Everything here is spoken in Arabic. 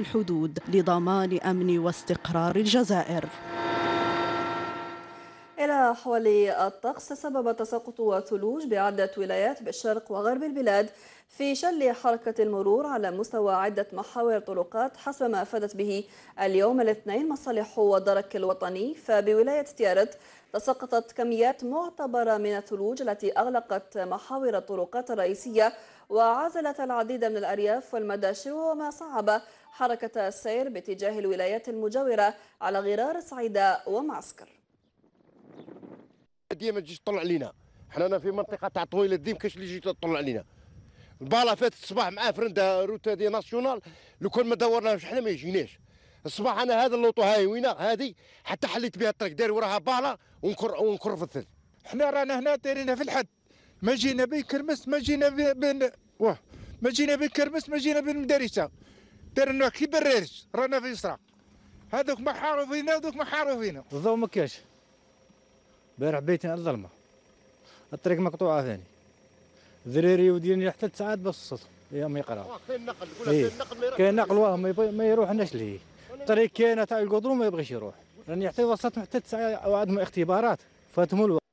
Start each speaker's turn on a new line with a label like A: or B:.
A: الحدود لضمان أمن واستقرار الجزائر إلى حول الطقس سبب تساقط وثلوج بعدة ولايات بالشرق وغرب البلاد في شل حركة المرور على مستوى عدة محاور طرقات حسب ما أفادت به اليوم الاثنين مصالح ودرك الوطني فبولاية تيارت تساقطت كميات معتبرة من الثلوج التي أغلقت محاور الطرقات الرئيسية وعزلت العديد من الأرياف والمداشر وما صعب حركة السير باتجاه الولايات المجاورة على غرار صعيدة ومعسكر
B: ديما تجي تطلع علينا حنا في منطقه تاع طويلة الدين كاش اللي يجي تطلع علينا البالا فات الصباح مع فرندا روتا دي ناسيونال لو كان ما دورناش حنا ما يجيناش الصباح انا هذا اللوطو هاي وينا هذه حتى حليت بها الطريق داري وراها بالا ونكر ونكر في الثلج حنا رانا هنا دايرينها في الحد ما جينا به كرمس
C: ما جينا بين بن واه ما جينا به كرمس ما جينا مدارسه دارنا كي بريرش رانا في يسرا هذوك ما حاروا فينا هذوك ما حاروا فينا الضو ما كاش
D: بارح بيتنا الظلمه الطريق مقطوعه ثاني ذريري وديني حتى ساعات بس الصوت يوم إيه، يقراو كاين نقل إيه، كاين نقل كاين نقل واه ما يروحناش ليه الطريق كاين تاع القدرو ما يبغيش يروح راني حتى وصلت حتى ساعه عندهم اختبارات فاتهم الوقت